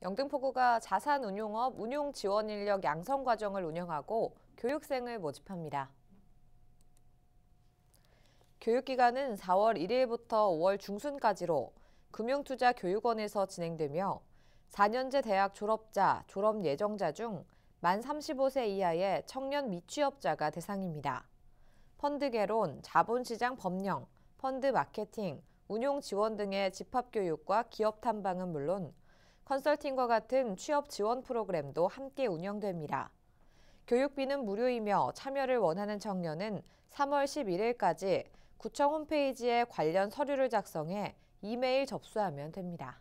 영등포구가 자산운용업 운용지원인력 양성 과정을 운영하고 교육생을 모집합니다. 교육기간은 4월 1일부터 5월 중순까지로 금융투자교육원에서 진행되며 4년제 대학 졸업자, 졸업 예정자 중 만 35세 이하의 청년 미취업자가 대상입니다. 펀드 개론, 자본시장 법령, 펀드 마케팅, 운용 지원 등의 집합교육과 기업 탐방은 물론 컨설팅과 같은 취업 지원 프로그램도 함께 운영됩니다. 교육비는 무료이며 참여를 원하는 청년은 3월 11일까지 구청 홈페이지에 관련 서류를 작성해 이메일 접수하면 됩니다.